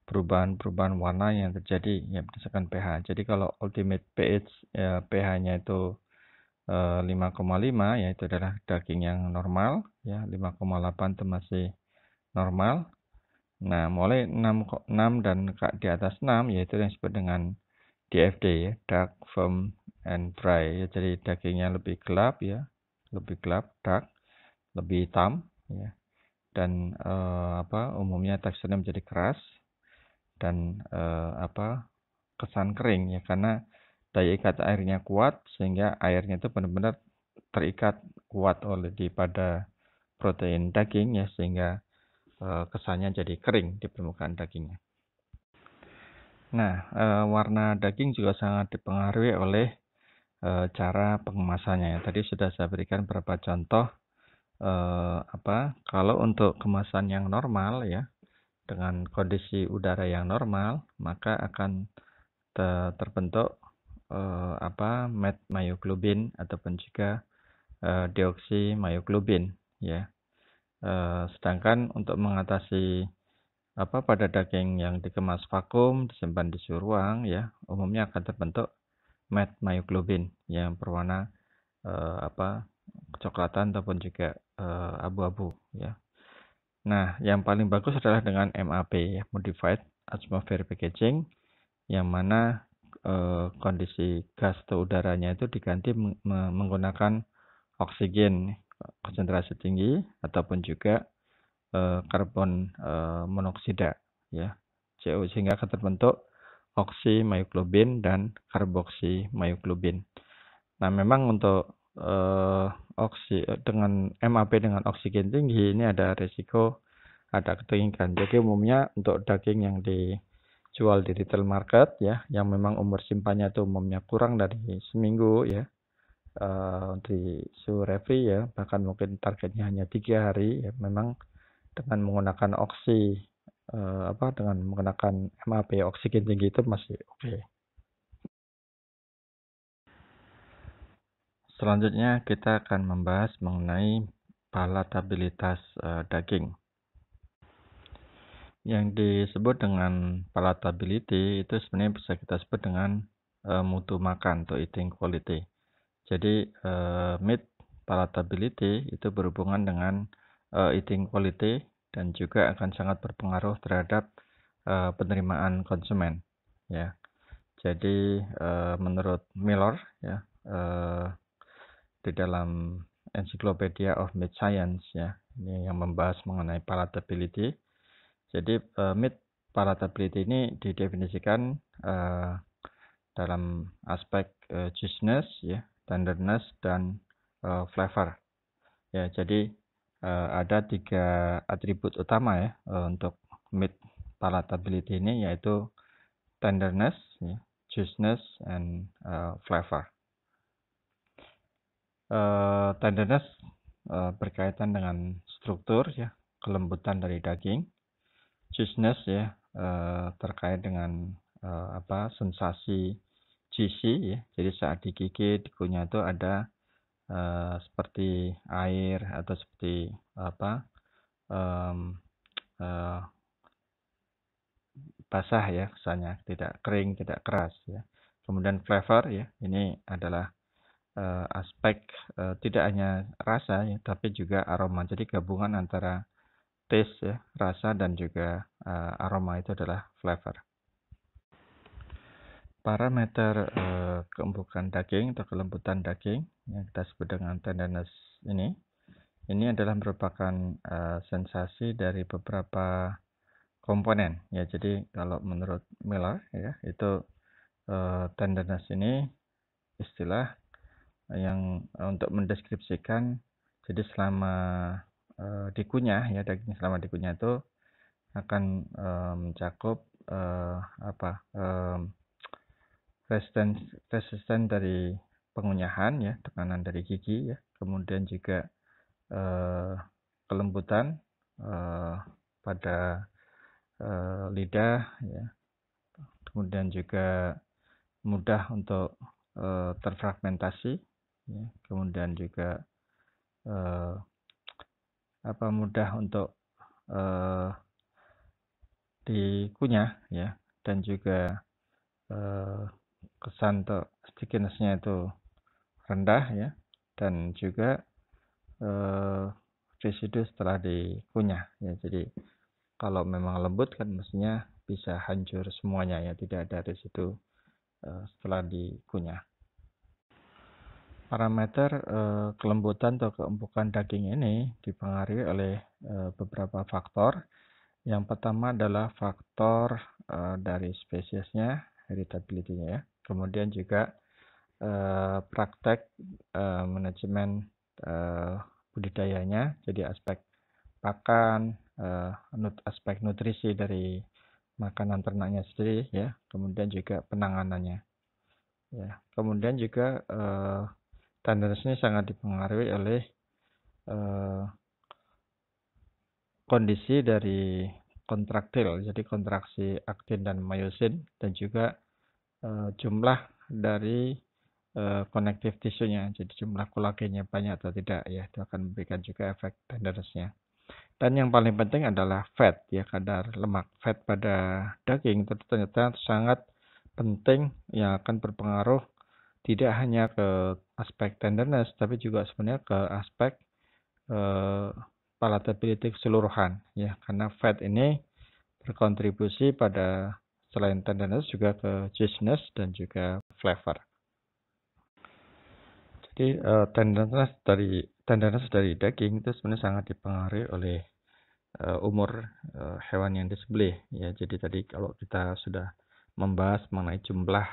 perubahan-perubahan warna yang terjadi ya berdasarkan pH. Jadi kalau ultimate pH ya, eh, pH-nya itu 5,5 ya itu adalah daging yang normal ya 5,8 itu masih normal. Nah, mulai 6,6 6 dan di atas 6 yaitu yang disebut dengan DFD ya, dark firm and dry. Ya, jadi dagingnya lebih gelap ya, lebih gelap, dark, lebih hitam ya dan uh, apa umumnya teksturnya menjadi keras dan uh, apa kesan kering ya karena daya ikat airnya kuat sehingga airnya itu benar-benar terikat kuat oleh di pada protein daging ya sehingga uh, kesannya jadi kering di permukaan dagingnya. Nah, e, warna daging juga sangat dipengaruhi oleh cara pengemasannya. Ya. Tadi sudah saya berikan beberapa contoh eh, apa kalau untuk kemasan yang normal ya dengan kondisi udara yang normal maka akan ter terbentuk eh, apa met myoglobin ataupun juga eh, dioksi myoglobin ya eh, sedangkan untuk mengatasi apa pada daging yang dikemas vakum disimpan di suhu ruang ya umumnya akan terbentuk met myoglobin yang berwarna eh, apa kecoklatan ataupun juga eh, abu-abu ya. Nah, yang paling bagus adalah dengan MAP ya, Modified Atmosphere Packaging yang mana uh, kondisi gas atau udaranya itu diganti menggunakan oksigen konsentrasi tinggi ataupun juga uh, karbon uh, monoksida ya, CO sehingga akan terbentuk oksimayoglobin dan karboksimayoglobin. Nah, memang untuk uh, oksi dengan MAP dengan oksigen tinggi ini ada risiko ada ketinggian. Jadi umumnya untuk daging yang dijual di retail market ya, yang memang umur simpannya itu umumnya kurang dari seminggu ya, uh, di suhu refri ya, bahkan mungkin targetnya hanya tiga hari ya, memang dengan menggunakan oksi uh, apa dengan menggunakan MAP oksigen tinggi itu masih oke. Okay. Selanjutnya kita akan membahas mengenai palatabilitas uh, daging. Yang disebut dengan palatability itu sebenarnya bisa kita sebut dengan uh, mutu makan atau eating quality. Jadi uh, meat palatability itu berhubungan dengan uh, eating quality dan juga akan sangat berpengaruh terhadap uh, penerimaan konsumen. Ya, jadi uh, menurut Miller ya. Uh, di dalam Encyclopedia of Mid Science ya ini yang membahas mengenai palatability jadi uh, mid palatability ini didefinisikan uh, dalam aspek uh, juiciness ya tenderness dan uh, flavor ya jadi uh, ada tiga atribut utama ya uh, untuk mid palatability ini yaitu tenderness ya, juiciness and uh, flavor uh, tenderness uh, berkaitan dengan struktur ya kelembutan dari daging Juiciness ya uh, terkait dengan uh, apa sensasi cheesy ya jadi saat digigit dikunyah itu ada uh, seperti air atau seperti apa um, uh, basah ya kesannya tidak kering tidak keras ya kemudian flavor ya ini adalah uh, aspek uh, tidak hanya rasa ya, tapi juga aroma. Jadi gabungan antara taste ya, rasa dan juga uh, aroma itu adalah flavor. Parameter uh, keembukan daging atau kelembutan daging yang kita sebut dengan tenderness ini, ini adalah merupakan uh, sensasi dari beberapa komponen ya. Jadi kalau menurut Miller ya itu uh, tenderness ini istilah yang eh, untuk mendeskripsikan jadi selama e, dikunyah ya daging selama dikunyah itu akan e, mencakup e, apa e, resisten resisten dari pengunyahan ya tekanan dari gigi ya kemudian juga e, kelembutan e, pada e, lidah ya kemudian juga mudah untuk terfragmentasi ya. kemudian juga eh, apa mudah untuk eh, dikunyah ya dan juga eh, kesan untuk stickinessnya itu rendah ya dan juga eh, residu setelah dikunyah ya jadi kalau memang lembut kan mestinya bisa hancur semuanya ya tidak ada residu eh, setelah dikunyah parameter eh, kelembutan atau keempukan daging ini dipengaruhi oleh eh, beberapa faktor. Yang pertama adalah faktor eh, dari spesiesnya, heritability-nya ya. Kemudian juga eh, praktek eh, manajemen eh, budidayanya, jadi aspek pakan, eh, nut aspek nutrisi dari makanan ternaknya sendiri ya. Kemudian juga penanganannya. Ya, kemudian juga eh, sini sangat dipengaruhi oleh eh, kondisi dari kontraktil, jadi kontraksi aktin dan myosin, dan juga eh, jumlah dari eh, tisunya, jadi jumlah kolagennya banyak atau tidak, ya itu akan memberikan juga efek tendernessnya. Dan yang paling penting adalah fat, ya kadar lemak. Fat pada daging itu ternyata sangat penting yang akan berpengaruh tidak hanya ke aspek tenderness tapi juga sebenarnya ke aspek eh, palatability keseluruhan ya karena fat ini berkontribusi pada selain tenderness juga ke juiciness dan juga flavor. Jadi eh, tenderness dari tenderness dari daging itu sebenarnya sangat dipengaruhi oleh eh, umur eh, hewan yang disembelih ya. Jadi tadi kalau kita sudah membahas mengenai jumlah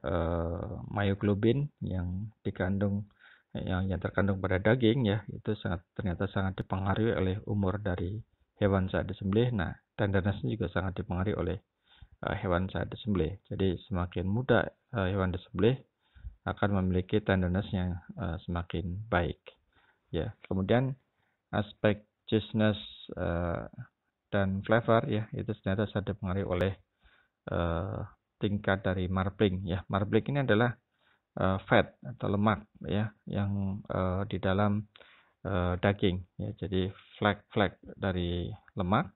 Eh, myoglobin yang dikandung yang, yang terkandung pada daging ya itu sangat ternyata sangat dipengaruhi oleh umur dari hewan saat disembelih. Nah, tendernessnya juga sangat dipengaruhi oleh uh, hewan saat disembelih. Jadi semakin muda uh, hewan disembelih akan memiliki tenderness yang uh, semakin baik. Ya, kemudian aspek juiciness uh, dan flavor ya itu ternyata sangat dipengaruhi oleh uh, tingkat dari marbling ya. Marbling ini adalah uh, fat atau lemak ya yang uh, di dalam uh, daging ya. Jadi flek-flek dari lemak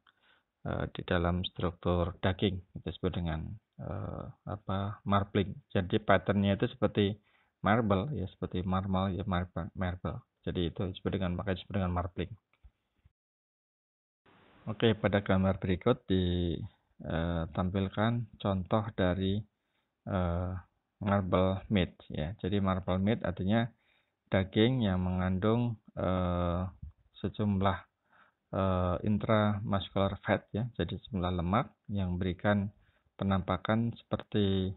uh, di dalam struktur daging itu disebut dengan uh, apa marbling. Jadi patternnya itu seperti marble ya seperti marmal ya marble. marble. Jadi itu disebut dengan makanya disebut dengan marbling. Oke, pada gambar berikut di Eh, tampilkan contoh dari eh, marble meat ya. Jadi marble meat artinya daging yang mengandung eh, sejumlah eh, intramuscular fat ya. Jadi sejumlah lemak yang berikan penampakan seperti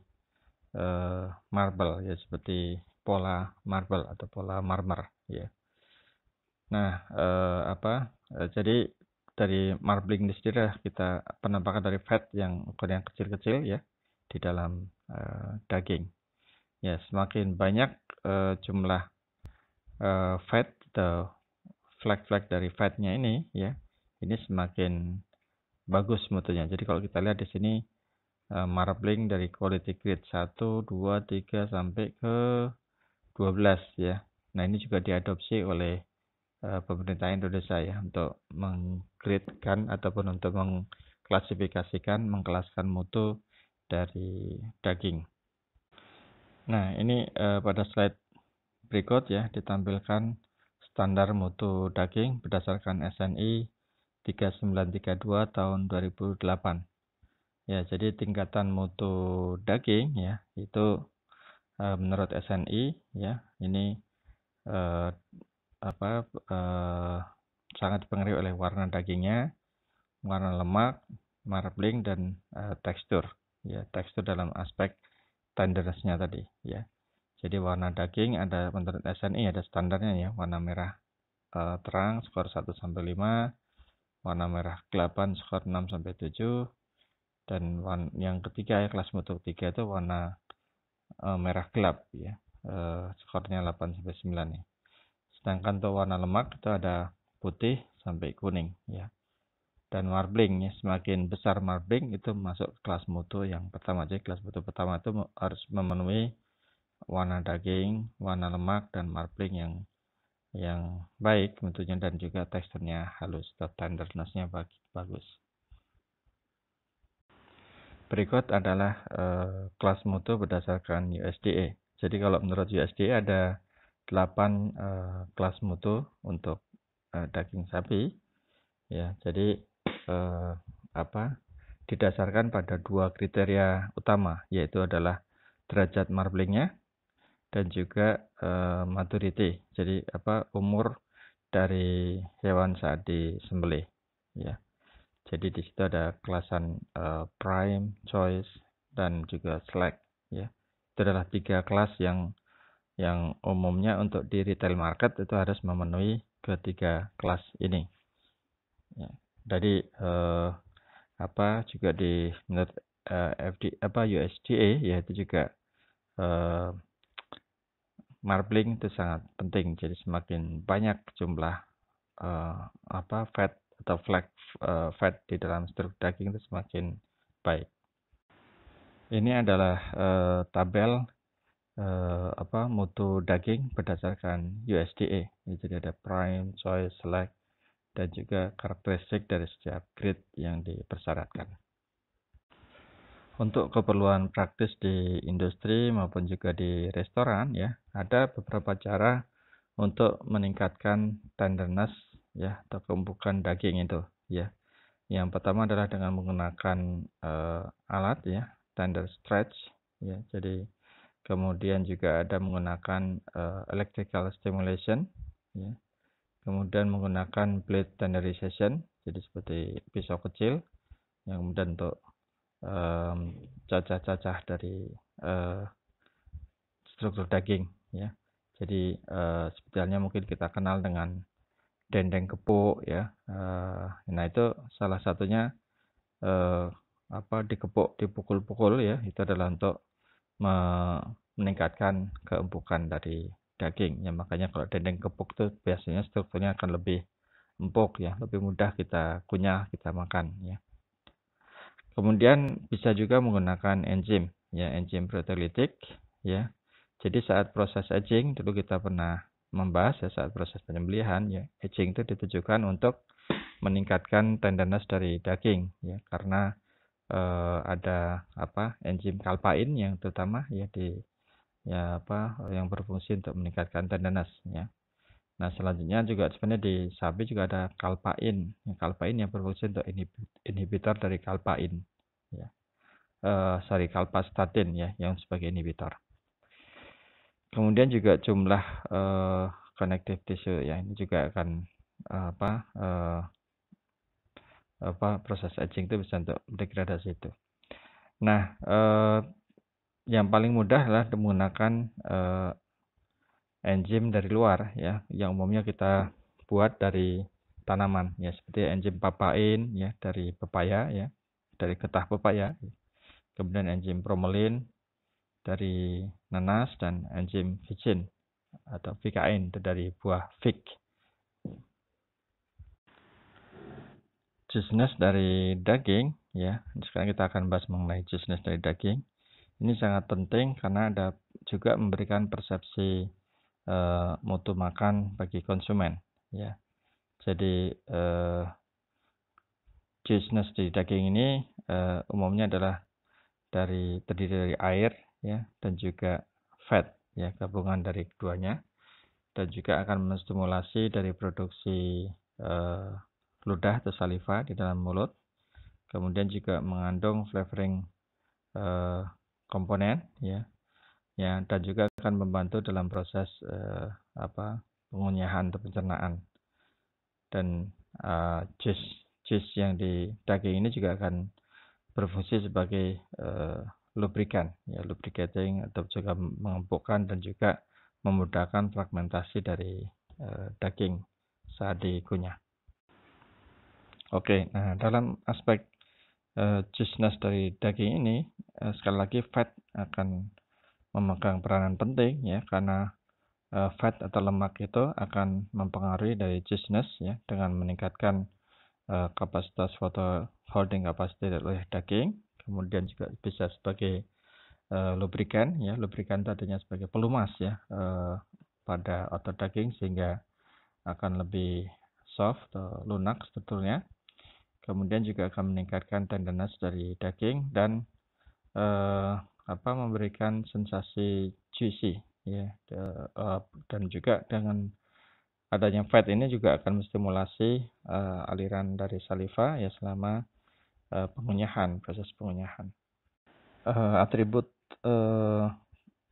eh, marble ya seperti pola marble atau pola marmer ya. Nah, eh, apa? Eh, jadi dari marbling ini sendiri adalah kita penampakan dari fat yang ukuran yang kecil-kecil ya di dalam uh, daging. Ya, semakin banyak uh, jumlah uh, fat atau flag-flag dari fatnya ini ya, ini semakin bagus mutunya. Jadi kalau kita lihat di sini uh, marbling dari quality grade 1 2 3 sampai ke 12 ya. Nah, ini juga diadopsi oleh Eh, pemerintah Indonesia ya untuk mengkritkan ataupun untuk mengklasifikasikan, mengkelaskan mutu dari daging. Nah, ini uh, pada slide berikut ya ditampilkan standar mutu daging berdasarkan SNI 3932 tahun 2008. Ya, jadi tingkatan mutu daging ya itu eh, menurut SNI ya ini apa eh, sangat dipengaruhi oleh warna dagingnya, warna lemak, marbling dan eh, tekstur. Ya, tekstur dalam aspek tenderness-nya tadi. Ya, jadi warna daging ada menurut SNI ada standarnya ya, warna merah eh, terang skor 1 sampai 5, warna merah kelapan skor 6 sampai 7 dan warna, yang ketiga ya kelas mutu ketiga itu warna e, merah gelap ya. Uh, skornya 8 sampai 9 nih. Ya. Sedangkan untuk warna lemak itu ada putih sampai kuning ya. Dan marbling ya, semakin besar marbling itu masuk kelas mutu yang pertama. Jadi kelas mutu pertama itu harus memenuhi warna daging, warna lemak dan marbling yang yang baik tentunya dan juga teksturnya halus atau tendernessnya bagus. Berikut adalah uh, kelas mutu berdasarkan USDA. Jadi kalau menurut USDA ada 8 uh, eh, kelas mutu untuk uh, daging sapi ya jadi uh, apa didasarkan pada dua kriteria utama yaitu adalah derajat marblingnya dan juga uh, maturity jadi apa umur dari hewan saat disembelih ya jadi di situ ada kelasan uh, prime choice dan juga select ya itu adalah tiga kelas yang yang umumnya untuk di retail market itu harus memenuhi ketiga kelas ini. Ya. Jadi eh, apa juga di menurut eh, FD apa USDA yaitu juga eh, marbling itu sangat penting. Jadi semakin banyak jumlah eh, apa fat atau flag eh, fat di dalam struk daging itu semakin baik. Ini adalah eh, tabel eh, apa mutu daging berdasarkan USDA. Jadi ada prime, choice, select dan juga karakteristik dari setiap grid yang dipersyaratkan. Untuk keperluan praktis di industri maupun juga di restoran ya, ada beberapa cara untuk meningkatkan tenderness ya atau keempukan daging itu ya. Yang pertama adalah dengan menggunakan uh, alat ya, tender stretch ya. Jadi kemudian juga ada menggunakan uh, electrical stimulation, ya. kemudian menggunakan blade tenderization, jadi seperti pisau kecil, yang kemudian untuk um, cacah-cacah dari uh, struktur daging, ya. Jadi uh, eh, sebetulnya mungkin kita kenal dengan dendeng kepuk, ya. Uh, nah itu salah satunya uh, apa dikepuk, dipukul-pukul, ya. Itu adalah untuk meningkatkan keempukan dari daging ya makanya kalau dendeng kepuk itu biasanya strukturnya akan lebih empuk ya lebih mudah kita kunyah kita makan ya kemudian bisa juga menggunakan enzim ya enzim proteolitik ya jadi saat proses aging dulu kita pernah membahas ya saat proses penyembelihan ya aging itu ditujukan untuk meningkatkan tenderness dari daging ya karena eh, ada apa enzim kalpain yang terutama ya di ya apa yang berfungsi untuk meningkatkan tendenas ya. Nah selanjutnya juga sebenarnya di sapi juga ada kalpain, ya, kalpain yang berfungsi untuk inhibitor dari kalpain ya. Eh, sorry kalpastatin ya yang sebagai inhibitor. Kemudian juga jumlah eh, connective tissue ya ini juga akan eh, apa eh, apa proses aging itu bisa untuk degradasi itu. Nah, eh, yang paling mudah adalah menggunakan eh, enzim dari luar ya, yang umumnya kita buat dari tanaman ya seperti enzim papain ya dari pepaya ya, dari getah pepaya. Kemudian enzim bromelin dari nanas dan enzim vicin atau vikain itu dari buah fig jusnes dari daging ya. Sekarang kita akan bahas mengenai jusnes dari daging. Ini sangat penting karena ada juga memberikan persepsi e, mutu makan bagi konsumen ya. Jadi e, eh, juiciness di daging ini e, umumnya adalah dari terdiri dari air ya dan juga fat ya gabungan dari keduanya dan juga akan menstimulasi dari produksi eh, ludah atau saliva di dalam mulut. Kemudian juga mengandung flavoring eh, komponen ya. Ya, dan juga akan membantu dalam proses eh, apa? pengunyahan atau pencernaan. Dan eh, cheese cheese yang di daging ini juga akan berfungsi sebagai eh, lubrikan ya lubricating atau juga mengempukkan dan juga memudahkan fragmentasi dari eh, daging saat dikunyah. Oke, nah dalam aspek uh, juiciness dari daging ini, uh, sekali lagi fat akan memegang peranan penting ya, karena uh, fat atau lemak itu akan mempengaruhi dari juiciness ya, dengan meningkatkan uh, kapasitas water holding capacity oleh daging, kemudian juga bisa sebagai uh, lubrikan ya, lubrikan tadinya sebagai pelumas ya uh, pada otot daging sehingga akan lebih soft atau lunak sebetulnya kemudian juga akan meningkatkan tenderness dari daging dan uh, apa memberikan sensasi juicy ya uh, dan juga dengan adanya fat ini juga akan menstimulasi uh, aliran dari saliva ya selama uh, pengunyahan proses pengunyahan uh, atribut uh,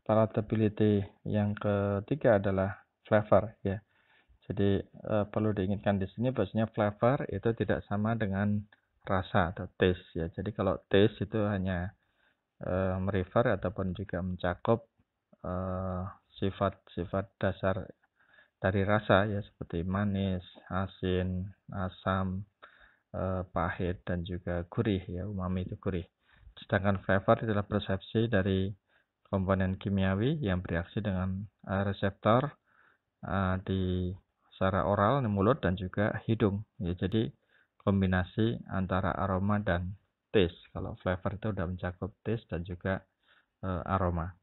palatability yang ketiga adalah flavor ya jadi uh, perlu diingatkan di sini bahasanya flavor itu tidak sama dengan rasa atau taste ya. Jadi kalau taste itu hanya uh, eh, merefer ataupun juga mencakup eh, sifat-sifat uh, dasar dari rasa ya seperti manis, asin, asam, uh, pahit dan juga gurih ya umami itu gurih. Sedangkan flavor adalah persepsi dari komponen kimiawi yang bereaksi dengan reseptor di secara oral mulut dan juga hidung ya jadi kombinasi antara aroma dan taste kalau flavor itu sudah mencakup taste dan juga e, aroma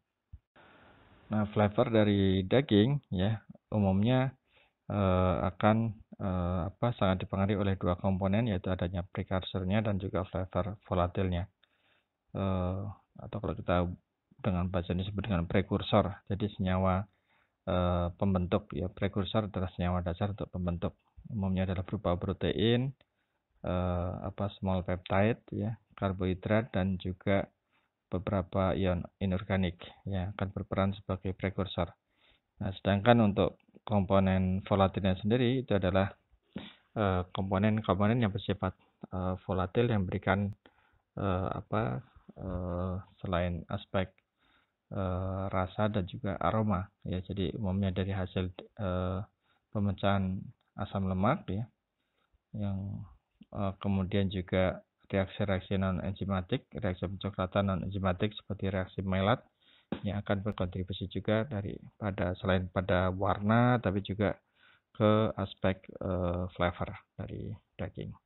nah flavor dari daging ya umumnya e, akan e, apa sangat dipengaruhi oleh dua komponen yaitu adanya prekursornya dan juga flavor volatilnya e, atau kalau kita dengan bahasa ini disebut dengan prekursor jadi senyawa Eh, pembentuk ya prekursor adalah senyawa dasar untuk pembentuk umumnya adalah berupa protein uh, apa small peptide ya karbohidrat dan juga beberapa ion inorganik ya akan berperan sebagai prekursor. Nah, sedangkan untuk komponen volatilnya sendiri itu adalah eh, komponen-komponen uh, yang bersifat uh, volatil yang memberikan uh, apa uh, selain aspek Eh, rasa dan juga aroma ya. Jadi umumnya dari hasil eh, pemecahan asam lemak ya yang eh, kemudian juga reaksi-reaksi non enzimatik, reaksi pencoklatan non enzimatik seperti reaksi Maillard yang akan berkontribusi juga dari pada selain pada warna tapi juga ke aspek uh, flavor dari daging.